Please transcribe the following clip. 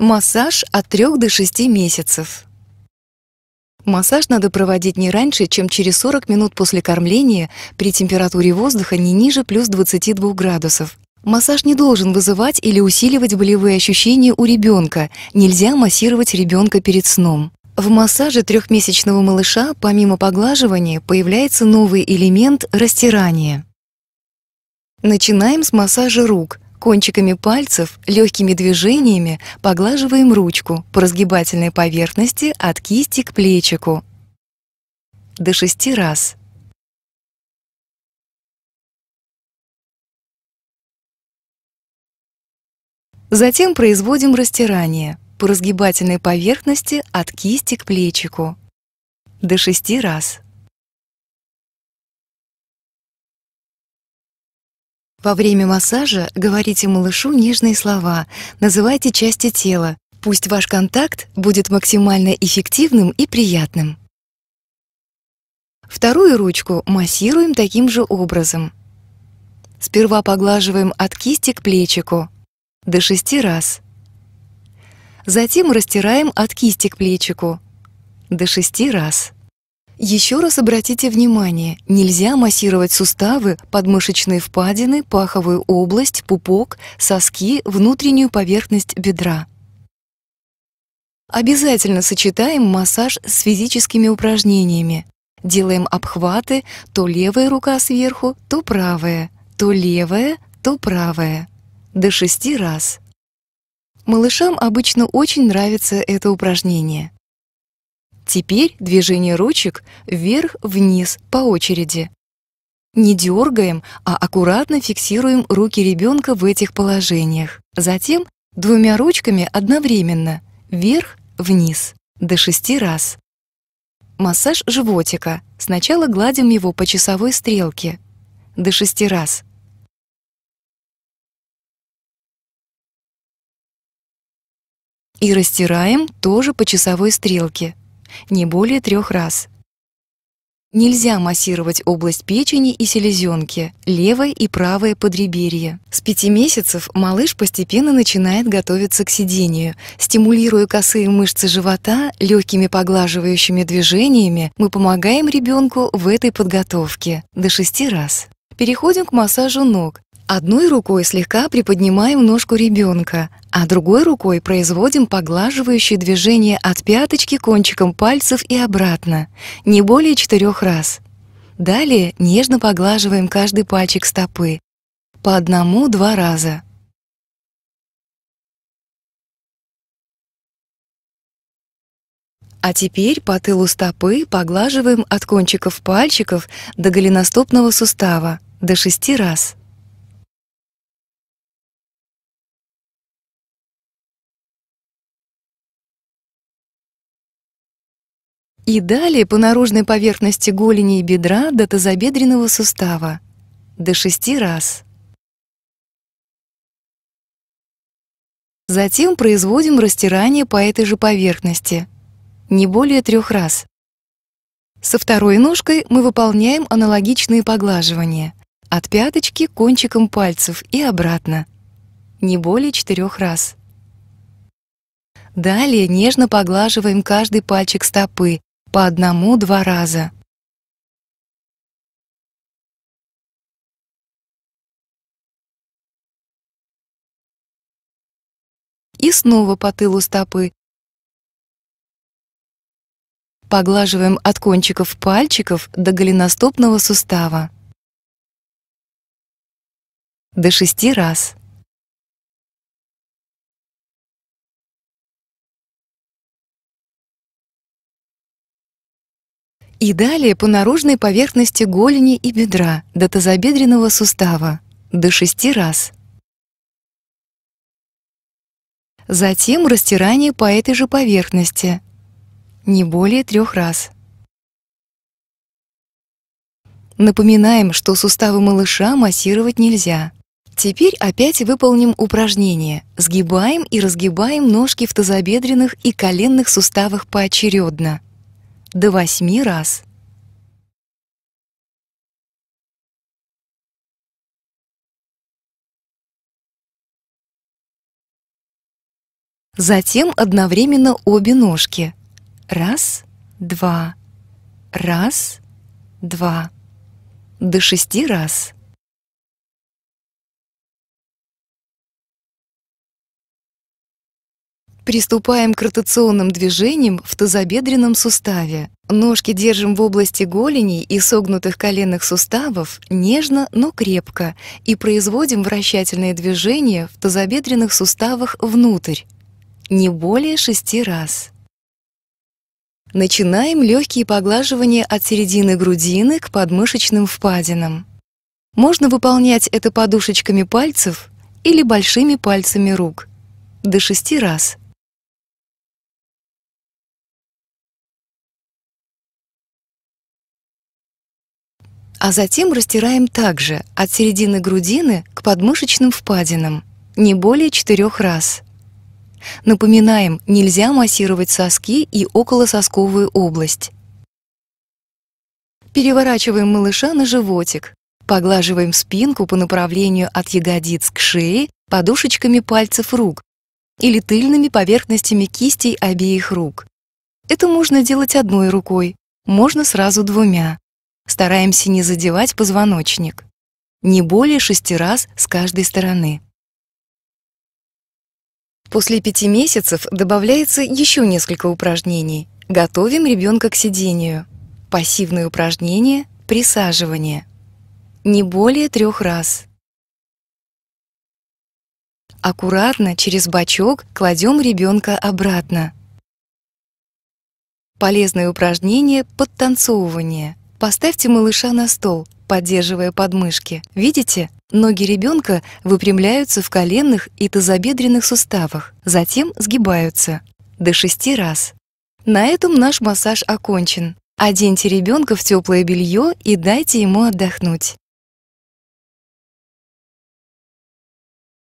Массаж от 3 до 6 месяцев. Массаж надо проводить не раньше, чем через 40 минут после кормления при температуре воздуха не ниже плюс 22 градусов. Массаж не должен вызывать или усиливать болевые ощущения у ребенка. Нельзя массировать ребенка перед сном. В массаже трехмесячного малыша помимо поглаживания появляется новый элемент – растирание. Начинаем с массажа рук – Кончиками пальцев легкими движениями поглаживаем ручку по разгибательной поверхности от кисти к плечику. До шести раз. Затем производим растирание по разгибательной поверхности от кисти к плечику. До шести раз. Во время массажа говорите малышу нежные слова, называйте части тела. Пусть ваш контакт будет максимально эффективным и приятным. Вторую ручку массируем таким же образом. Сперва поглаживаем от кисти к плечику до 6 раз. Затем растираем от кисти к плечику до 6 раз. Еще раз обратите внимание, нельзя массировать суставы, подмышечные впадины, паховую область, пупок, соски, внутреннюю поверхность бедра. Обязательно сочетаем массаж с физическими упражнениями. Делаем обхваты, то левая рука сверху, то правая, то левая, то правая. До шести раз. Малышам обычно очень нравится это упражнение. Теперь движение ручек вверх-вниз по очереди. Не дергаем, а аккуратно фиксируем руки ребенка в этих положениях. Затем двумя ручками одновременно, вверх-вниз, до шести раз. Массаж животика. Сначала гладим его по часовой стрелке, до шести раз. И растираем тоже по часовой стрелке, не более трех раз. Нельзя массировать область печени и селезенки, левое и правое подреберье. С пяти месяцев малыш постепенно начинает готовиться к сидению. Стимулируя косые мышцы живота легкими поглаживающими движениями, мы помогаем ребенку в этой подготовке до шести раз. Переходим к массажу ног. Одной рукой слегка приподнимаем ножку ребенка, а другой рукой производим поглаживающее движение от пяточки кончиком пальцев и обратно, не более четырех раз. Далее нежно поглаживаем каждый пальчик стопы, по одному-два раза. А теперь по тылу стопы поглаживаем от кончиков пальчиков до голеностопного сустава до шести раз. и далее по наружной поверхности голени и бедра до тазобедренного сустава. До шести раз. Затем производим растирание по этой же поверхности. Не более трех раз. Со второй ножкой мы выполняем аналогичные поглаживания. От пяточки кончиком пальцев и обратно. Не более четырех раз. Далее нежно поглаживаем каждый пальчик стопы, по одному-два раза. И снова по тылу стопы. Поглаживаем от кончиков пальчиков до голеностопного сустава. До шести раз. и далее по наружной поверхности голени и бедра до тазобедренного сустава до 6 раз. Затем растирание по этой же поверхности не более трех раз. Напоминаем, что суставы малыша массировать нельзя. Теперь опять выполним упражнение. Сгибаем и разгибаем ножки в тазобедренных и коленных суставах поочередно до восьми раз. Затем одновременно обе ножки. Раз, два, раз, два. До шести раз. Приступаем к ротационным движениям в тазобедренном суставе. Ножки держим в области голеней и согнутых коленных суставов нежно, но крепко и производим вращательные движения в тазобедренных суставах внутрь. Не более шести раз. Начинаем легкие поглаживания от середины грудины к подмышечным впадинам. Можно выполнять это подушечками пальцев или большими пальцами рук. До шести раз. а затем растираем также от середины грудины к подмышечным впадинам, не более четырех раз. Напоминаем, нельзя массировать соски и околососковую область. Переворачиваем малыша на животик. Поглаживаем спинку по направлению от ягодиц к шее подушечками пальцев рук или тыльными поверхностями кистей обеих рук. Это можно делать одной рукой, можно сразу двумя. Стараемся не задевать позвоночник. Не более шести раз с каждой стороны. После пяти месяцев добавляется еще несколько упражнений. Готовим ребенка к сидению. Пассивные упражнения — присаживание. Не более трех раз. Аккуратно через бачок кладем ребенка обратно. Полезные упражнения. подтанцовывание — Поставьте малыша на стол, поддерживая подмышки. Видите? Ноги ребенка выпрямляются в коленных и тазобедренных суставах, затем сгибаются. До шести раз. На этом наш массаж окончен. Оденьте ребенка в теплое белье и дайте ему отдохнуть.